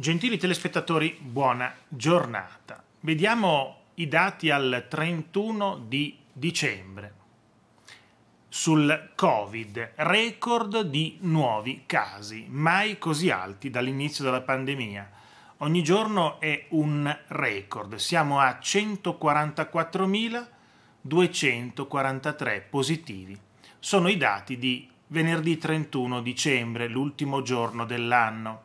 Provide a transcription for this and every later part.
Gentili telespettatori, buona giornata. Vediamo i dati al 31 di dicembre. Sul Covid, record di nuovi casi, mai così alti dall'inizio della pandemia. Ogni giorno è un record, siamo a 144.243 positivi. Sono i dati di venerdì 31 dicembre, l'ultimo giorno dell'anno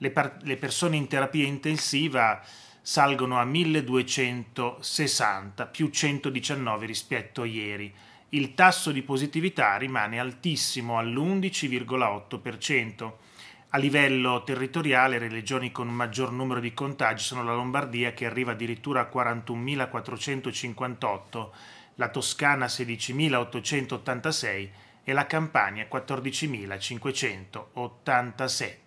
le, le persone in terapia intensiva salgono a 1260 più 119 rispetto a ieri. Il tasso di positività rimane altissimo all'11,8%. A livello territoriale le regioni con maggior numero di contagi sono la Lombardia che arriva addirittura a 41.458, la Toscana 16.886 e la Campania 14.587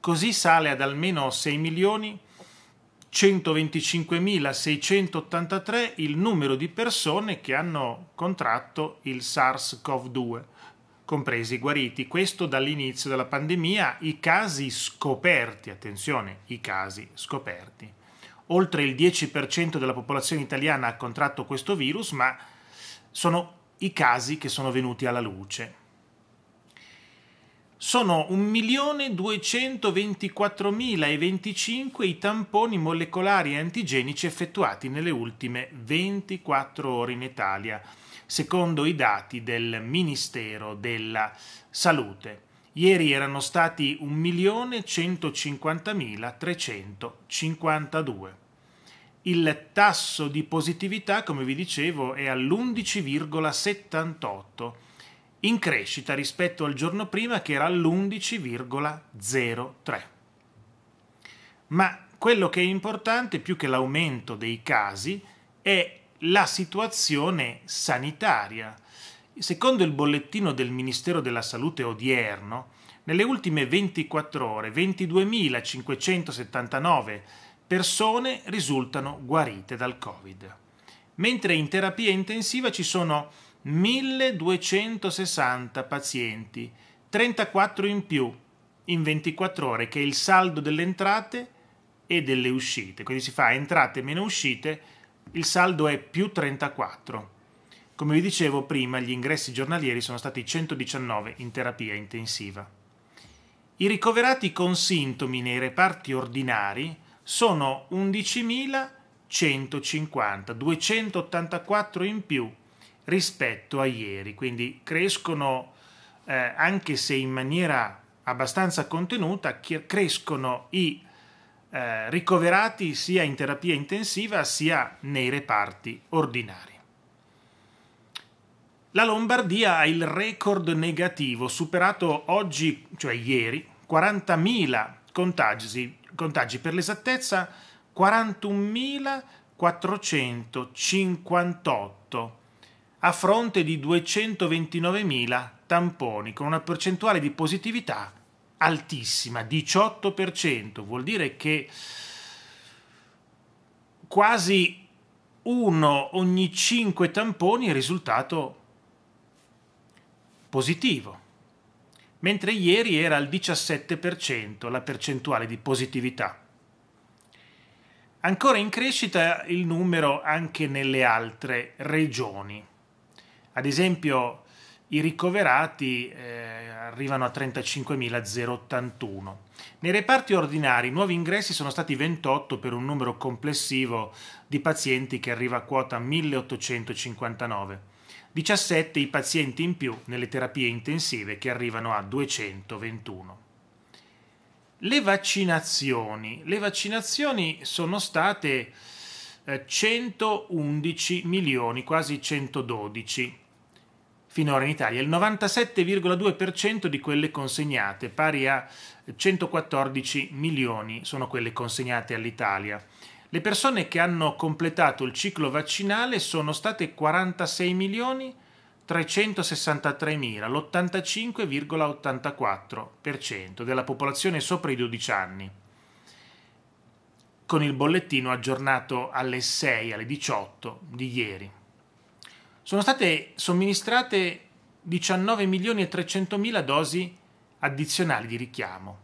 così sale ad almeno 6.125.683 il numero di persone che hanno contratto il SARS-CoV-2, compresi i guariti. Questo dall'inizio della pandemia, i casi scoperti, attenzione, i casi scoperti. Oltre il 10% della popolazione italiana ha contratto questo virus, ma sono i casi che sono venuti alla luce. Sono 1.224.025 i tamponi molecolari antigenici effettuati nelle ultime 24 ore in Italia, secondo i dati del Ministero della Salute. Ieri erano stati 1.150.352. Il tasso di positività, come vi dicevo, è all'11,78 in crescita rispetto al giorno prima che era all'11,03. Ma quello che è importante più che l'aumento dei casi è la situazione sanitaria. Secondo il bollettino del Ministero della Salute odierno, nelle ultime 24 ore 22.579 persone risultano guarite dal Covid, mentre in terapia intensiva ci sono 1260 pazienti, 34 in più in 24 ore, che è il saldo delle entrate e delle uscite. Quindi si fa entrate meno uscite, il saldo è più 34. Come vi dicevo prima, gli ingressi giornalieri sono stati 119 in terapia intensiva. I ricoverati con sintomi nei reparti ordinari sono 11.150, 284 in più rispetto a ieri, quindi crescono eh, anche se in maniera abbastanza contenuta, crescono i eh, ricoverati sia in terapia intensiva sia nei reparti ordinari. La Lombardia ha il record negativo superato oggi, cioè ieri, 40.000 contagi, contagi per l'esattezza 41.458 a fronte di 229.000 tamponi, con una percentuale di positività altissima, 18%, vuol dire che quasi uno ogni cinque tamponi è risultato positivo, mentre ieri era al 17% la percentuale di positività. Ancora in crescita il numero anche nelle altre regioni. Ad esempio, i ricoverati eh, arrivano a 35.081. Nei reparti ordinari i nuovi ingressi sono stati 28 per un numero complessivo di pazienti che arriva a quota 1859. 17 i pazienti in più nelle terapie intensive che arrivano a 221. Le vaccinazioni. Le vaccinazioni sono state 111 eh, milioni, quasi 112 finora in Italia, il 97,2% di quelle consegnate, pari a 114 milioni, sono quelle consegnate all'Italia. Le persone che hanno completato il ciclo vaccinale sono state 46 milioni 363 mila, l'85,84% della popolazione sopra i 12 anni. Con il bollettino aggiornato alle 6 alle 18 di ieri sono state somministrate 19 milioni e 300 mila dosi addizionali di richiamo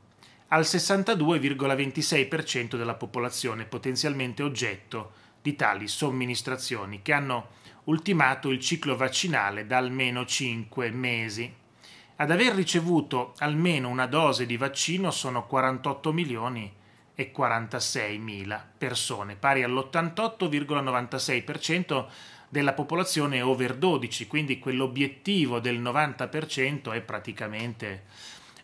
al 62,26% della popolazione potenzialmente oggetto di tali somministrazioni che hanno ultimato il ciclo vaccinale da almeno 5 mesi. Ad aver ricevuto almeno una dose di vaccino sono 48 milioni e 46.000 persone, pari all'88,96% della popolazione over 12, quindi quell'obiettivo del 90% è praticamente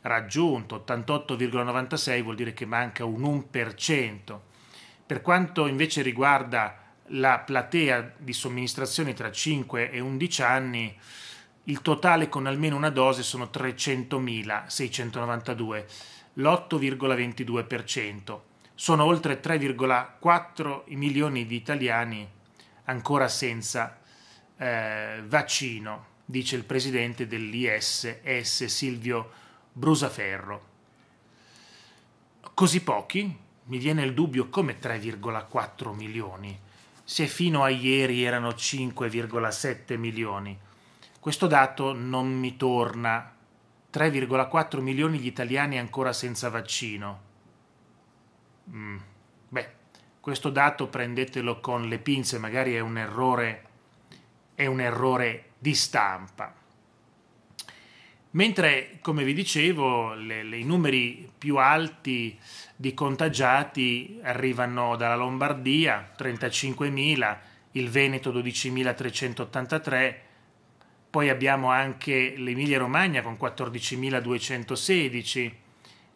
raggiunto, 88,96 vuol dire che manca un 1%. Per quanto invece riguarda la platea di somministrazione tra 5 e 11 anni, il totale con almeno una dose sono 300.692 l'8,22%. Sono oltre 3,4 milioni di italiani ancora senza eh, vaccino, dice il presidente dell'ISS Silvio Brusaferro. Così pochi? Mi viene il dubbio come 3,4 milioni. Se fino a ieri erano 5,7 milioni. Questo dato non mi torna 3,4 milioni di italiani ancora senza vaccino. Mm. Beh, questo dato prendetelo con le pinze, magari è un errore, è un errore di stampa. Mentre, come vi dicevo, le, le, i numeri più alti di contagiati arrivano dalla Lombardia, 35.000, il Veneto 12.383, poi abbiamo anche l'Emilia Romagna con 14.216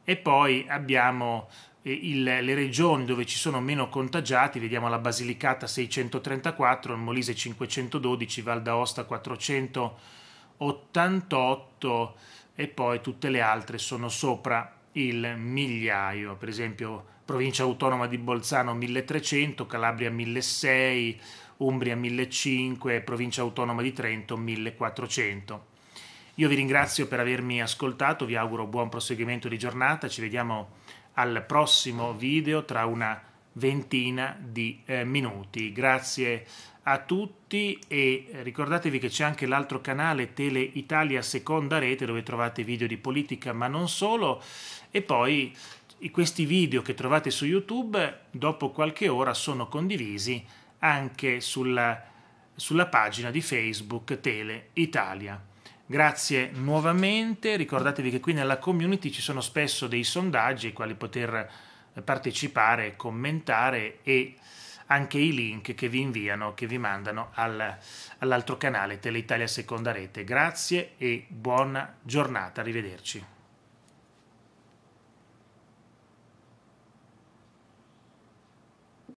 e poi abbiamo eh, il, le regioni dove ci sono meno contagiati, vediamo la Basilicata 634, il Molise 512, Val d'Aosta 488 e poi tutte le altre sono sopra il migliaio, per esempio provincia autonoma di Bolzano 1300, Calabria 1600, Umbria 1500, Provincia Autonoma di Trento 1400. Io vi ringrazio per avermi ascoltato, vi auguro buon proseguimento di giornata, ci vediamo al prossimo video tra una ventina di eh, minuti. Grazie a tutti e ricordatevi che c'è anche l'altro canale Tele Italia Seconda Rete dove trovate video di politica ma non solo e poi questi video che trovate su YouTube dopo qualche ora sono condivisi anche sulla, sulla pagina di Facebook Tele Italia. Grazie nuovamente, ricordatevi che qui nella community ci sono spesso dei sondaggi ai quali poter partecipare, commentare e anche i link che vi inviano, che vi mandano al, all'altro canale Tele Italia Seconda Rete. Grazie e buona giornata, arrivederci.